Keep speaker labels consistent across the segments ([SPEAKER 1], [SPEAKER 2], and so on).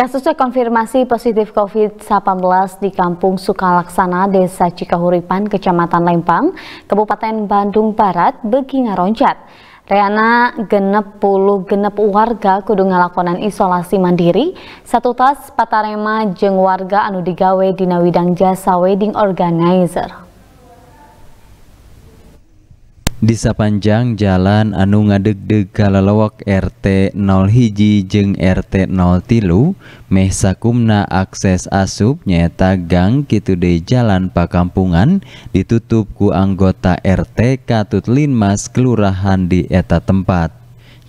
[SPEAKER 1] Kasusnya konfirmasi positif COVID-19 di Kampung Sukalaksana, Desa Cikahuripan, Kecamatan Lempang, Kabupaten Bandung Barat, begi Roncat. Reana genep puluh genep warga kudu ngalakonan isolasi mandiri, satu tas patarema jeng warga anu digawe dina widang jasa wedding organizer.
[SPEAKER 2] disa panjangjang Ja anu ngadegdeg Galalowok RT0 Hiji jeung RT 0 tilu, Meh sakumna akses asup nyaeta Gang Kiude Jalan Pakampungan ditutup ku anggota RT katutlinmas Kelurahan di eta tempat.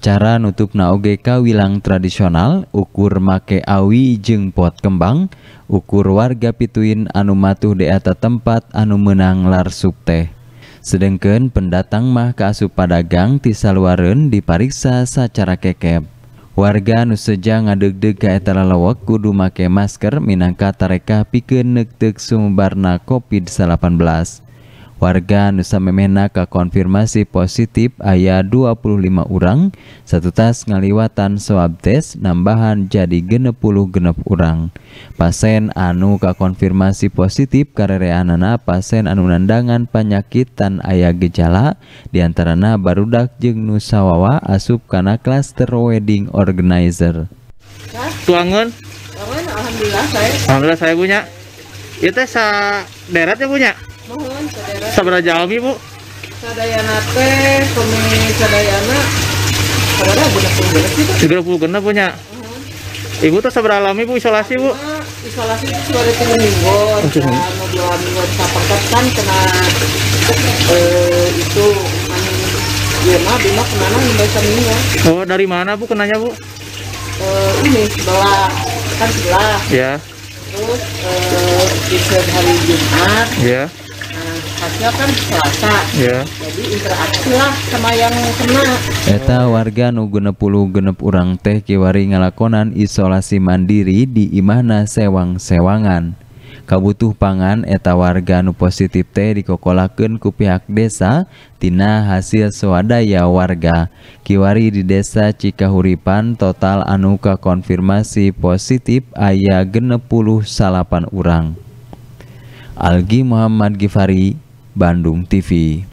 [SPEAKER 2] Cara nutup na OGK wilang tradisional, ukur make awi jeung pot kembang, Uukur warga pituin anumatu dita tempat anu menang Lar subte. sedangkan pendatang mah keasup padagang tisaluaren diperiksa secara kekep. Warga nuseja ngadeg-deg kaetala lawak kudu make masker minangka tarekah pikeun nektek sumbarna COVID-19. Warga Nusa Memena konfirmasi positif ayah 25 orang, satu tas ngaliwatan swab test nambahan jadi genep puluh genep orang. Pasien anu konfirmasi positif karereanana pasien anu nandangan penyakit tan ayah gejala, diantarana barudak jeng Wawa asup karena klaster wedding organizer. Tuangan? Tuangan, Alhamdulillah saya. Alhamdulillah saya punya. Itu sa deret ya punya? mohon saudara saudara jalmi bu sadayana teh kami sadayana saudara genap genap sih tiga puluh genap punya ibu tuh sabar alami bu isolasi
[SPEAKER 1] bu ah, isolasi itu ada tiga minggu nah, mobil minggu saperkat kan kena eh, itu Ya, mah, Bima kenana membaca ya?
[SPEAKER 2] Oh, dari mana Bu kenanya Bu? Uh, ini sebelah kan sebelah. Ya. Yeah. Terus uh, di hari Jumat. Ya. Yeah khasnya kan selasa yeah. jadi interaksi lah sama yang kena eta warga nu genep puluh genep urang teh kiwari ngalakonan isolasi mandiri di imahna sewang-sewangan kabutuh pangan eta warga nu positif teh dikokolakeun ku pihak desa tina hasil swadaya warga kiwari di desa Cikahuripan total anu konfirmasi positif aya genep puluh salapan urang Algi Muhammad Gifari Bandung TV